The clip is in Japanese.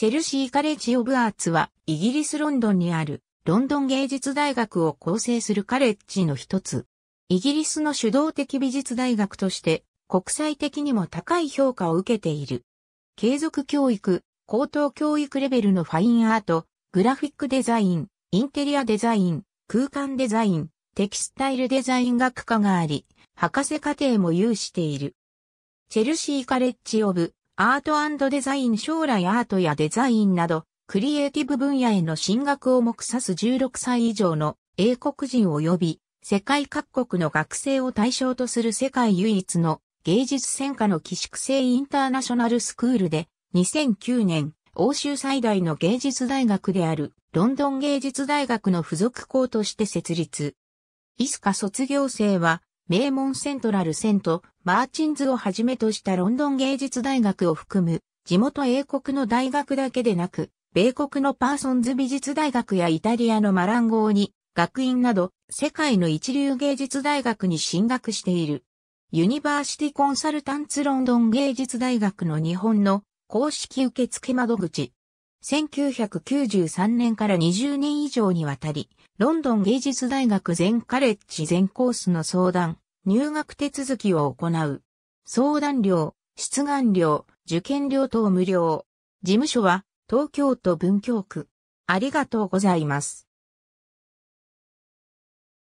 チェルシーカレッジ・オブ・アーツは、イギリス・ロンドンにある、ロンドン芸術大学を構成するカレッジの一つ。イギリスの主導的美術大学として、国際的にも高い評価を受けている。継続教育、高等教育レベルのファインアート、グラフィックデザイン、インテリアデザイン、空間デザイン、テキスタイルデザイン学科があり、博士課程も有している。チェルシーカレッジ・オブ、アートデザイン将来アートやデザインなど、クリエイティブ分野への進学を目指す16歳以上の英国人及び世界各国の学生を対象とする世界唯一の芸術専科の寄宿制インターナショナルスクールで2009年欧州最大の芸術大学であるロンドン芸術大学の付属校として設立。イスカ卒業生は名門セントラルセント、マーチンズをはじめとしたロンドン芸術大学を含む、地元英国の大学だけでなく、米国のパーソンズ美術大学やイタリアのマランゴー学院など、世界の一流芸術大学に進学している。ユニバーシティコンサルタンツロンドン芸術大学の日本の公式受付窓口。1993年から20年以上にわたり、ロンドン芸術大学全カレッジ全コースの相談、入学手続きを行う。相談料、出願料、受験料等無料。事務所は東京都文京区。ありがとうございます。